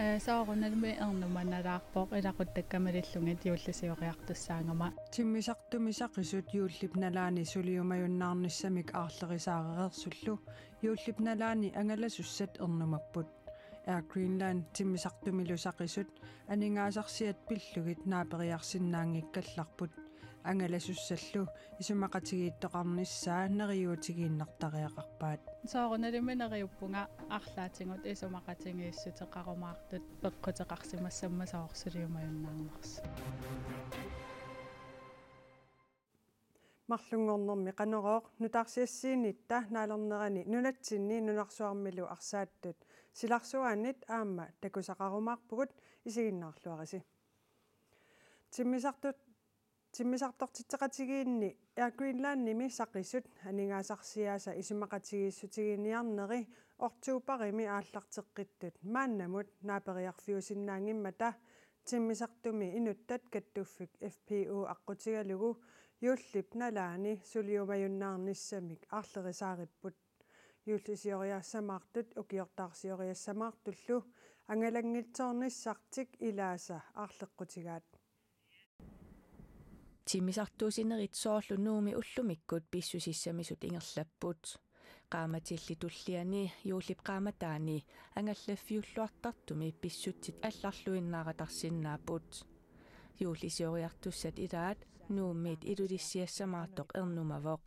Э, саагунарми эрнуманалаарпоқ илақуттаккамалиллунга тиулласиориартассаангама тиммисартумисақ исут юуллипналаани сулиумаюннаарниссамик аарлерисаарерсуллу юуллипналаани ангаласуссат эрнумаппут Air э, Greenland тиммисартумилусақ исут анингаасарсиат пиллугит наапериарсиннаангиккалларпут ангаласуссаллу исумақатигииттоқарниссаа нериуутигииннартариақарпаат саорналиминериуппунга арлаатингут исумақатигииссутеқарумаартут пеққутеқарсимассамма саорсулиумаюннаарнарс марлунгорнэрми канероо нутарсиассиинитта наалернерани нунатсинни нунарсуармилу арсааттут силарсуаанит аама такусақарумаарпугут исигиннаарлуариси тиммисартут тиммисартортитсеқатигиинни Air Greenland-ними саққиссут анингаасарсиааса исимақатигииссутигиниарнери ортуупарими ааллартеққиттут мааннамут наапериарфиусиннаангиммата тиммисартуми инуттат каттуффик FPO аққутигалугу юллип налаани сулиумаюннаарниссамик арлерисаариппут юллисиориассамаартут укиортаарсиориассамаартуллу ангалангилтсоорниссартик илааса арлеққутигаат тимисартуусинерит соорлунууми уллумиккут писсусиссамисут ингерлаппут qaamatilli tulliani juulip qaamataani angallaaffiulluartartumi pissutsit allarluinnaaqatarsinnaaput juulisioriartussat ilaat nuummiit ilulissiassamaartoq ernumavoq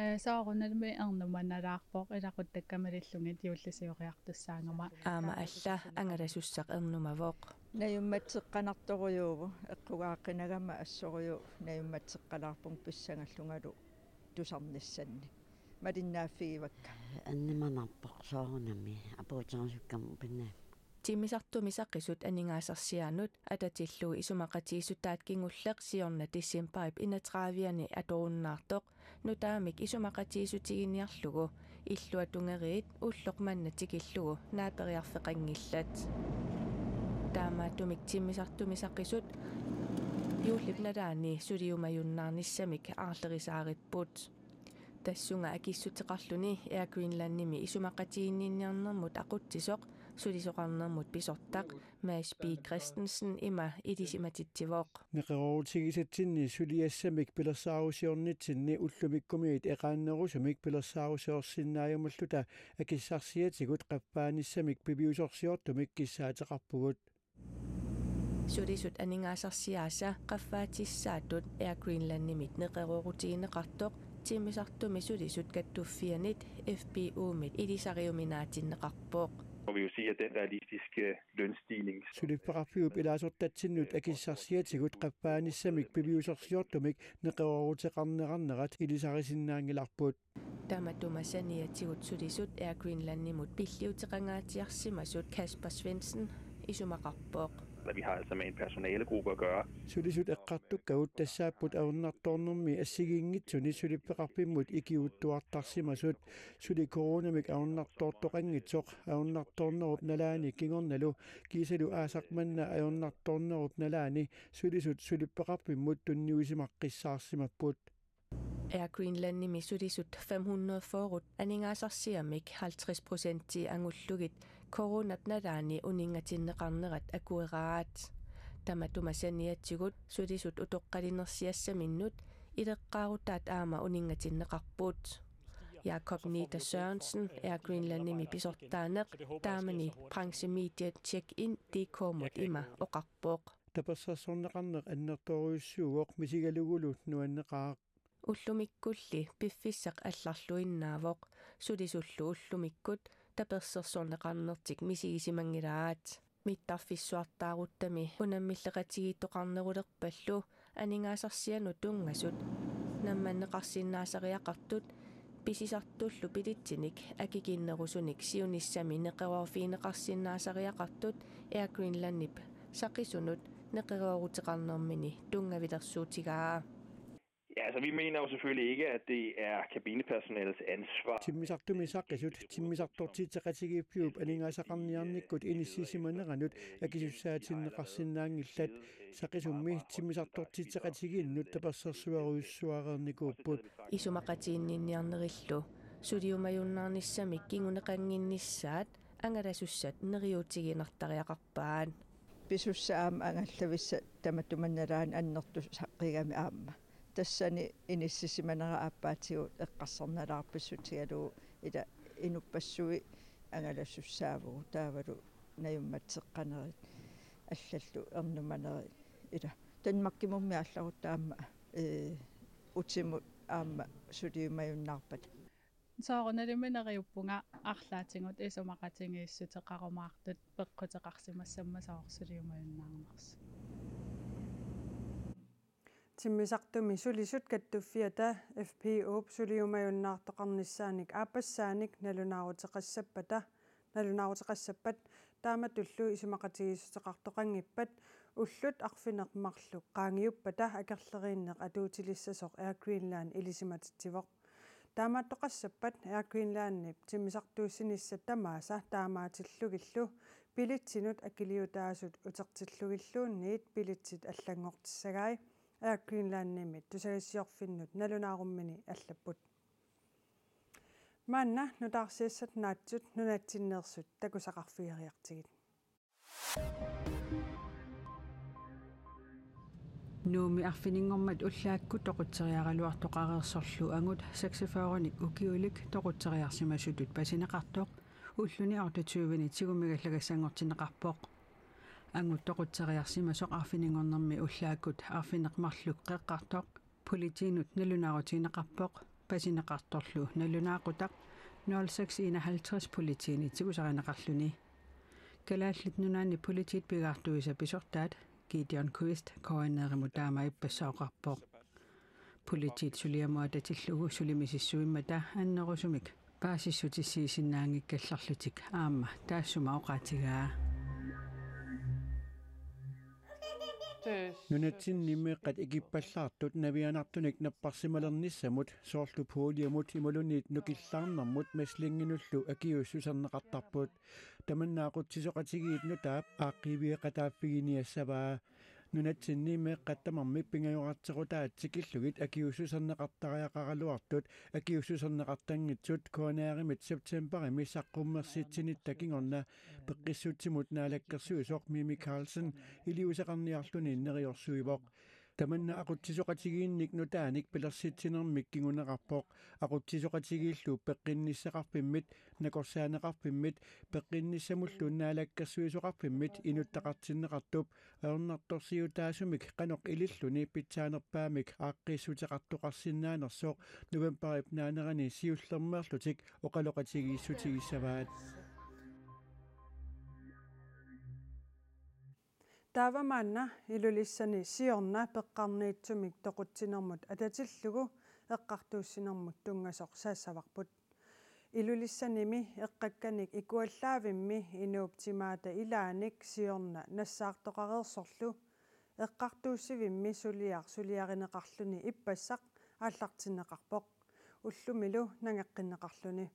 э, саарунналми эрнуманалаарпоқ илақут таккамалиллунгит юуллисиориартуссаангама аама алла ангаласуссақ эрнумавоқ наюмматсеққанарторуйууву эққугааққинагама ассорую наюмматсеққалаарпун писсангаллунгалу тусарниссанни малиннааффигивакка анниманарпоқ соорунами апуутарсуккам пинна тимисарту мисаққисут анингаасарсиаанут ататиллу исумақатиисутаат кингуллеқ сиорна тиссимпаип инатраавиани аторуннаартоқ нутаамик исумақатиисутигиниарлугу иллуатунгериит уллоқ манна тикиллугу наапериарфеқангиллат таама тумиксиммисартумисаққисут юуллипналаани сулиумаюннаарниссамик аарлерисаариппут тассунга акиссутеқарлүни эа гринландними исумақатигинниинниарнэрмут ақутсисоқ сулисоқарнэрмут писортақ маас би кристенсен има идисиматитсивоқ неқеруутигисатсинни сулиассамик пилэрсаарусиорнитсинни уллумиккумиит эқааннерусумик пилэрсаарусиорсиннаайумаллута акиссарсиатигут қаппааниссамик пивиусорсиортумик киссаатеқарпугут Sudisut-aning asa siasa qaffaatissaatut Air Greenland-nimit neqerorutiineqartoq timisartumi sudisut kattuffianit FBU-mit ilisariuminaatinneqarpooq må vi jo sige, at den realistiske lønstigning... Så det paraplyer belaser tatsinut, at kisarsiatigut rappani samik bebiusarsiortumik, nærøver til rande rande ret, i det sarisinangelarput. Tamatuma saniatigut sudisut er Greenland imod billiv til ringaatiarsimasut Kasper Svendsen, исумақарпооқ vi har altså med en personalegruppe at gøre. Sulisut er ret du gav det så på at under tonen med at sige inget tunne sulit perapi mod ikke ud du har taxi med sut sulit corona med under totter ringet tog under tonen åbne lærne ikke under lo gisse du er sagt men er under tonen åbne lærne sulisut sulit perapi mod du nu i makkisarsi med på Air Greenland i Missudisut 500 forut, aninga så ser mig 50 procent til angullugit, koronat nadani uningatin qarnerat akuiraat tama tumasaniatsigut sulisut utoqqalinersiassaminnut ileqqaarutaat aama uningatinneqarpuut Jakob Nita Sørensen er Greenlandimi pisortaaneq taamani branchemediet check-in dikomut ima oqarpooq tapassasorneqarneq annertoriussiuoq misigalugulut nuanneqaaq уллумиккулли пиффиссақ алларлуиннаавоқ сулисуллу ullumikkut, таперсерсуорнеқарнертик мисигисимангилаат миттарфиссуартааруттами унаммиллеқатигиттоқарнерулерпаллу анингаасарсиану тунгасут намманнеқарсиннаасариақартут писисартууллу пилитсиник акикиннерусуник сиуниссами неқеруарфинеқарсиннаасариақартут эа гринланнип сақисунут неқеруарутеқарнермини тунгавилерсуутигаа Ja, altså vi mener jo selvfølgelig ikke, at det er kabinepersonalets ansvar. Timmisartu misakasut, timmisartortitaqatigiippiup aningaasaqarniarnikkut inissisimaneranut akisussaatinneqarsinnaangillat saqisummi timmisartortitaqatigiinnut tapersersuaruissuareernikuupput isumaqatiinninniarnerillu suliumajunnaarnissamik kinguneqanginnissaat angalasussat neriutiginartariaqarpaan писуссаама ангаллависса таматуманараан аннерту саққигами аама тассани иниссисиманера аппаатигу эққарсарналаарписсутигалуу ила инуппассуи ангалассуссаавугу таавалу наюмматсеққанерит аллаллу ернуманерит ила танмаккимумми алларутаама э утиму аама сулиумаюннарпат саарунелиминериуппунга арлаатингут исумақатингииссутеқарумаартут пеққутеқарсимассамма саорсулиумаюннаарнерс тиммисартуми сулисут каттуффиата FPO сулиумаюннаартоқарниссааник аапассааник налунаарутеқассаппата налунаарутеқассаппат таама туллу исумақатигиссутеқартоқангиппат уллут арфинеқмарлу қаангиуппата акерлерииннеқ атуутилиссасоқ Air Greenland илисиматитсивоқ таамааттоқассаппат Air Greenland-ни тиммисартууссинисса тамааса таамаатиллугиллу пилитсинут акилиутаасут утертиллугиллуунниит пилитсит аллангортиссагай ааккинлаанними э, тусалиссиорфиннут налунааруmmини аллаппут маанна нутаарсиассат наатсут нунатсиннеерсут такусақарфиериартигит нууми арфинингормат уллаакку тоқутсериаралуартоқареерсорлу агут саксифооруник укиулик тоқутсериарсимасутут пасинеқартоқ уллуни ортатуувини тигуммигаллагассангортинеқарпоқ ангуттоқутсериарсима соқарфинингорнэрми уллааккут арфинеқмарлук қеққартоқ политинут налунаарутинеқарпоқ пасинеқарторлу налунаақутақ 0651 политини тигусаринеқарлуни калааллит нунаани политит пигаартуиса писортаат Gideon Quist коинериму таамаи пассаоқарпоқ политит сулиамуа татиллугу сулимисиссуиммата аннерусумик паасиссутиссиисиннаангиккалларлутик аама таассумаоқаатигаа нунатсин ниммеэккат икиппаллаартут навианартуник наппарсималернissamут соорлу пуулиамут ималунниит нукиллаарнармут маслингинуллу акиус сусернеқартарпут таманнаақутсисоқатигиитну таап аақкивиэқатааффигиниассаваа нунатсинниимэ къаттамарми пингаюратсерутаат сикиллугит акиуссусернеқартариақаралуартут акиуссусернеқартангитсут коонааримит септемберими саққуммерситсинит такингорна пеққиссутсимут наалаккерсуи соқ мими карлсен илиусеқарниарлуни нериорсуивоқ таманна акутсисоқатигиинник нутааник пилерситсинермик кигунеқарпоқ акутсисоқатигииллу пеққинниссақарпиммит накорсаанеқарпиммит пеққинниссамуллу наалаккерсуисоқарпиммит инуттақартиннеқартуп аернарторсиутаасумик қаноқ илиллуни питсаанерпаамик ааққиссутеқартоқарсинаанерсоқ нувемпарип наанерани сиуллермеерлутик оқалоқатигииссутигиссаваат таавамаанна илулиссани сиорна пеққарниитсумик тоқутсинэрмут ататиллугу эққартууссинэрмут тунгасоқ саассаварпут илулиссаними эққакканик икуаллаавимми инууптимаата илааник сиорна нассаартоқареерсорлу эққартууссивимми сулиар сулиаринеқарлуни иппассақ ааллартинеқарпоқ уллумилу нангеққиннеқарлуни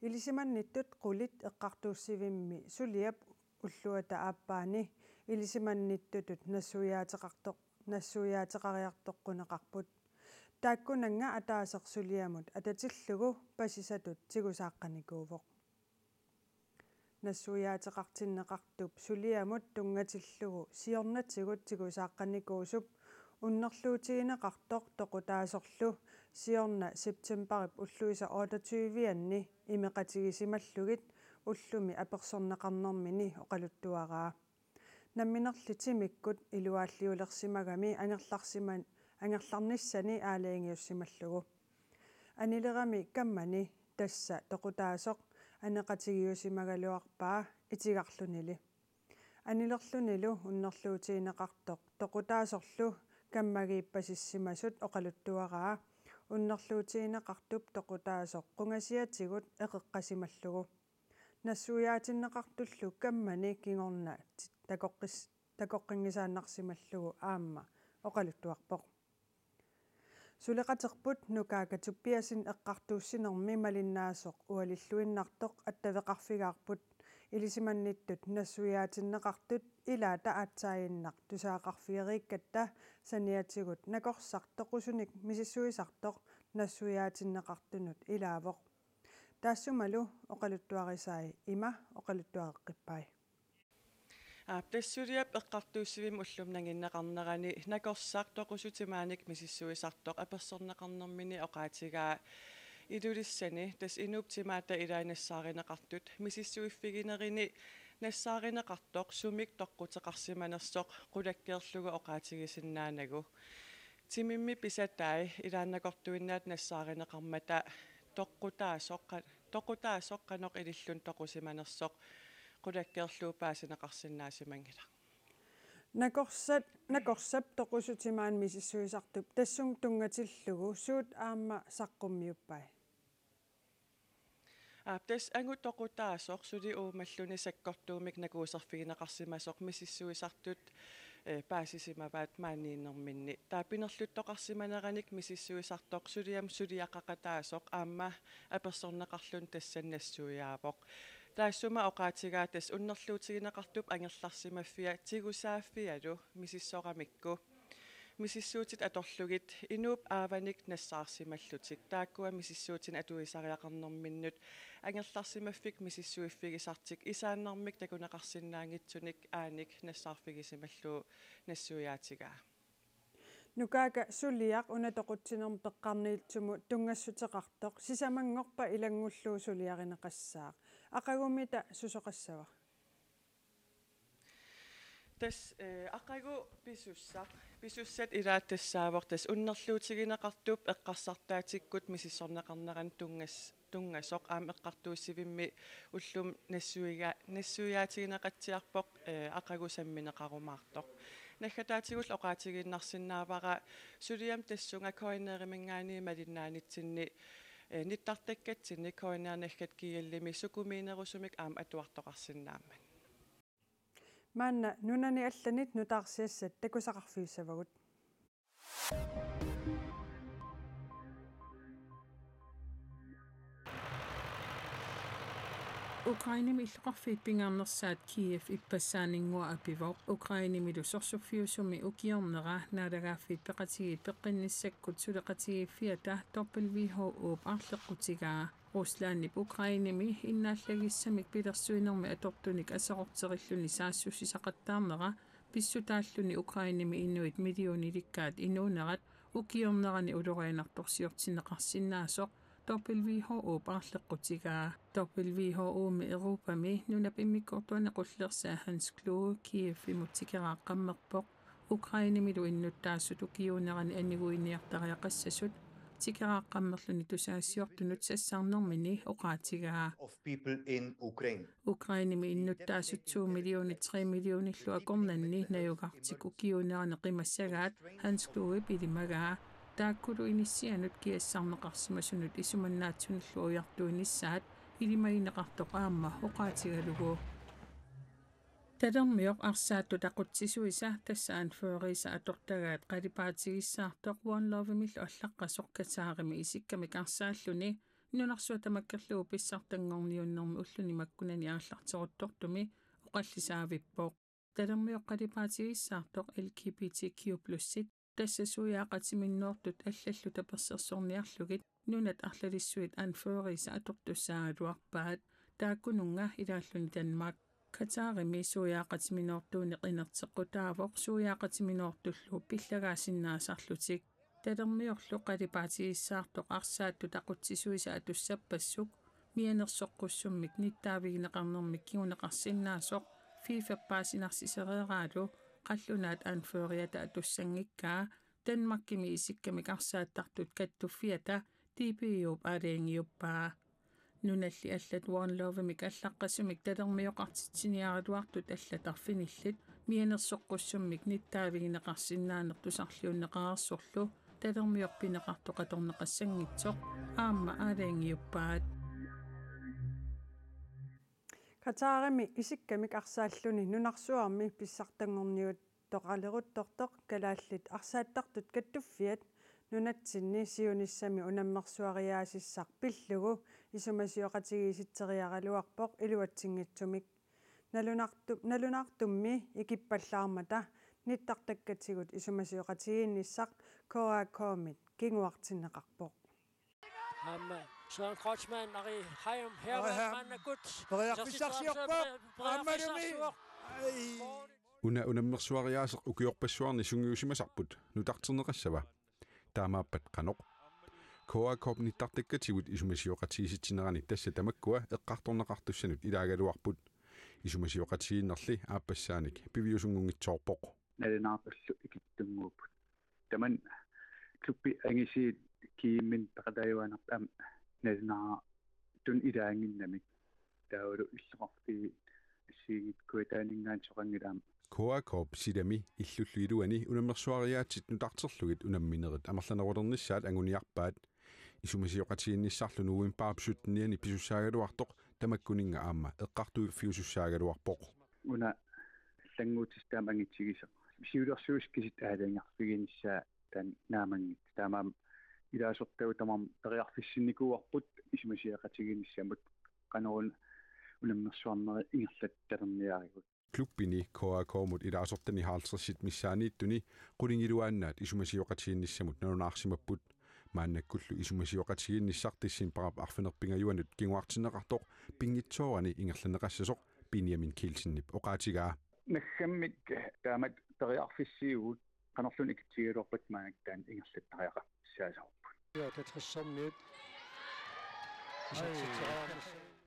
илисиманниттут қулит эққартууссивимми сулиап уллуата ааппаани илисиманниттутут нассуяатеқарто нассуяатеқариартоққунеқарпут тааккунанга атаасерсулиамут ататиллугу пасисатут тигусааққаникуувоқ нассуяатеқартиннеқартуп сулиамут тунгатиллугу сиорнатигут тигусааққаникуусуп уннерлуутигинеқартоқ тоқутаасорлу сиорна септембарип уллуиса 28-вианни имеқатигисималлугит уллуми аперсорнеқарнэрмини оқалуттуараа намминерлитимиккут илуааллиулерсимагами анерларсиман ангерларниссани аалаангиуссималлугу анилерами каммани тасса тоқутаасоқ анеқатигиусимагалуарпаа итигарлунили анилерлунилу уннерлуутиинеқартоқ тоқутаасорлу каммагииппасиссимасут оқалуттуараа уннерлуутиинеқартуп тоқутаасоқ қунгасиатигут эқеққасималлугу нассуяатиннеқартуллу каммани кигорна такоққис такоққингисааннарсималлугу аама оқалуттуарпоқ сулеқатерпут нукаакатуппиасин эққартууссинерми малиннаасоқ уалиллуиннартоқ аттавеқарфигаарпут илисиманниттут нассуяатиннеқартут илаата аатсаайиннақ тусаақарфиериккатта саниатигут накорсартоқусуник мисиссуисартоқ нассуяатиннеқартунут илаавоқ таассумалу оқалуттуарисаи има оқалуттуареққиппай тассулиап эққартуусивим уллумнагиннеқарнерани накорсаартоқусутимааник мисиссуисартоқ аперсорнеқарнэрмини оқаатигаа илулиссани тас инуптимаата илаанассааринеқартут мисиссуиффигинерини нассааринеқартоқ сумик тоққутеқарсиманерсоқ қулаккерлугу оқаатигисиннаанагу тимимми писатай илааннакортуиннаат нассааринеқармата тоққутаасоқ тоқутаасоқ каноқ илиллун тоқусиманерсоқ kudekkeltuu pääsinä kassin näisi mengillä. Näkossa tokusut simään missä syy saattu tessun tunget silluu suut aamma sakkum juppai. Aptes engu toku taas oksudi sok missä syy saattu pääsisimä on minni. Tää pinnallu tokassima näranik missä syy saattu oksudi jäm sydiakaka taas ok aamma epäsonna таассума оqaatigaатас уннерлуутигинеқартуп ангерларсимаффиа тигусааффиалу мисиссорамикку мисиссуутит аторлугит инууп ааваник нассаарсималлутик тааккуа мисиссуутин атуисариақарнэрминнут ангерларсимаффик мисиссуиффигисартик исааннэрмик такунеқарсинаангитсуник ааник нассаарфигисималлу нассуяатигаа нукаага сулиақ унатоқутсинерм пеққарниилтуму тунгассутеқартоқ сисамангорпа илангуллуу сулиаринеқассаақ акагуммита сусоқассава тас э, акагу писусса писуссат илааттассаавор тас уннерлуутигинеқартуп эққарсартаатиккут мисиссорнеқарнеран тунгас тунгасоқ аама эққартууссивимми уллум нассуига нассуяатигинеқатсиарпоқ э, акагусамминеқарумаартоқ нахатаатигул оқаатигииннарсинаавара сулиам тассунга коинеримингаани малиннаанитсинни Э, нитартаккатсинни коинаанахкат киеллими сукуминерусумик аам атуартоқарсинааман маанна нунани алланит нутаарсиассат такусақарфиуссавагут Ukraine mi llgoffi bing am nosad Kiev i bysan i ngwa ap i fo. mi dwi sosio ffiw mi o na rach na da gaffi bygati i bygyn ni sicr trwy da gati i ffi a da dobl fi ho o bach llgwt i ga. Roslan i Ukraine mi hyn na lle i symig bydd ar swyn mi a dobdw ni gas ar ni sas yw sy'n sagadam na rach. Bistw da allwn ni Ukraine mi unwyd midiwn i ddigad unwyd na rach. O na rach ni o dwi'n adwrsio'r tyn na gasyn na sor. WHO barlaqutiga WHO me Europa me nuna bimi qotwan qullersa Hans Kloe Kiev imutikira qammerpoq Ukraine midu innuttaasut ukiyunaran anniguiniartariaqassasut tikira qammerluni tusaassiortunut sassarnermini oqaatiga of people in Ukraine Ukraine me innuttaasut 2 million 3 million illuaqornanni nayuqartik ukiyunaran qimassagaat Hans Kloe pidimaga тааккулу иниссианут киассарнеқарсима сунут исуманнаатсуниллу уяртуиниссаат илимаинеқарто қаама оқаатигалугу Тадэрмиоқ арсаатту тақутсисуиса тассаан феориса атортагаат қалипаатигиссаартоқ one love мил оллаққа соқкатаарими исикками карсааллуни нунарсуа тамаккерлугу писсартангорниуннэрми уллуни маккунани аарлартеруттортуми оқаллисаавиппоқ Тадэрмиоқ қалипаатигиссаартоқ LGBTQ+ тасса суяақатсиминнуартут аллаллу таперсерсорниарлугит нунат арлалиссуит анфеориса атортуссааралуарпаат тааккунунга илааллуни данмаак катаарими суяақатсиминуартууни қинертеққу таавоқ суяақатсиминуартуллу пиллагаасиннаасарлутик талермиорлу қалипаатигиссаартоқ арсаатту тақутсисуиса атуссаппассук мианерсоққуссуммик ниттаавигинеқарнэрмик кигунеқарсиннаасоқ фифаппаасинарсисереералу qallunaat anføriata atussangikkaa Danmarkimi isikkami qarsaattartut kattuffiata tiipiiup aaliingiuppaa нуналли аллат уорлоовимик аллаққасумик талермиоқартитсиниаруартут аллатарфиниллит мианерсоққуссуммик ниттаавигинеқарсиннаанер тусарлиуннеқаарсорлу талермиорпинеқарту қаторнеқассангитсоқ аама аалаангиуппаат катаарими исиккамик арсааллуни нунарсуарми писсартангорниут тоқалерутторто калааллит арсааттартут каттуффиат нунатсинни сиуниссами унаммерсуариаасиссар пиллугу исумасиоқатигииситсериаралуарпоқ илуатсингитсумик налунарту налунартумми икиппаллаармата ниттартаккатсигут исумасиоқатигиинниссар коакоомит кингуартиннеқарпоқ хамма Sean Kochman ari Hayam Herman gut. Qoriaqpisarsiorpa ammalumi una unammersuariaaseq ukiorpassuarni sungiusimasarput nutarterneqassava таамааппат каноқ коакоп нитартаккатигут исумасиоқатигиситсинерани тасса тамаккуа эққарторнеқартуссанут илаагалуарпут исумасиоқатигиннерли ааппассааник пивиусунгунгитсоорпоқ налинаапаллу икиттунгууппут таман клуппи ангисиит кииммин пеқатаюанартаама нэрнаа тун идаангиннамик таавалу иллоқарпи ассигит куатаанингаан соқангилаама Коакоп сидами иллуллу илуани унаммерсуариаатит нутартерлугит унамминерит амерланерулернissaат агуниарпаат исумасиоқатигинниссарлу нууин паарпсуттниани писуссаагалуартоқ тамаккунинга аама эққартуи фиусуссаагалуарпоқ уна лангуутис таамангитсигисеқ сиулерсуус кисит аалаангартигинissaа таан наамангит таамаама илаасортау тамам периарфиссинникууарпут исимасиақатигиниссамут канарун улэммерсуарнери ингерлат талерниаригут клуббини коакоомут илаасортани хаалсерсит миссаанииттуни кулингилуааннаат исумасиоқатигинниссамут нанунаарсимаппут мааннаккуллу исумасиоқатигинниссартиссин парап арфинерпингаюанут кингуартинеқартоқ пингитсоорани ингерланеқассасоқ пиниамин килсиннип оқаатигаа наггаммик таамат периарфиссиугут канарлун икитсигилуарпат маанактаан ингерлаттариақарсаасоо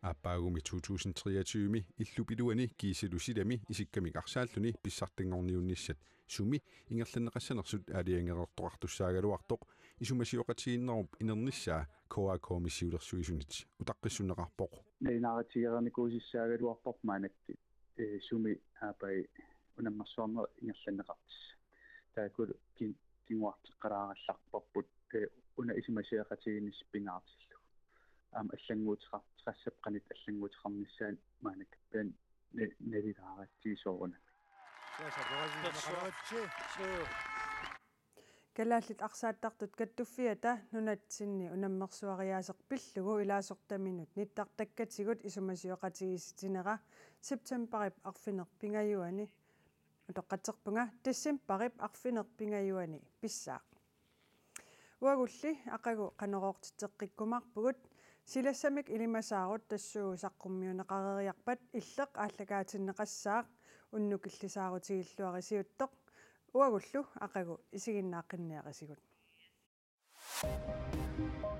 аппаагуми 2023ми иллупилуани киисилусилами исикками арсааллуни писсартингорниунниссат суми ингерланнеқассанерсут аалиангерэртуартуссаагалуартоқ исумасиоқатигиннерум инерниссаа коакоомиссиулерсуисунит утаққиссунеқарпоқ нааритигеранникуусиссаагалуарпоқ маанатти э суми апай унаммарсуарнер ингерланнеқартис таакул кин тингуартеққарааралларпарпут э, уна исимасиақатигинис пингаартиллу ам аллангуутеқартиқассап қанит аллангуутеқарниссаан маанак пиан нэлилааратсиисооруна галааллит арсааттартут каттуффиата нунатсинни унаммерсуариаасерпиллугу илаасортаминут ниттартаккатигут исумасиоқатигиситинера септембарип арфинер пингаюани утоққатсерпунга тассимпарип арфинер пингаюани писсаа уагулли ақагу канероортитеққиккумарпугут силассамик илимасаарут тассуу саққуммиунеқарериарпат иллеқ ааллагаатиннеқассаақ уннукиллисаарутигиллуарисиуттоқ уагуллу ақагу исигиннааққинниарисигут Thank you.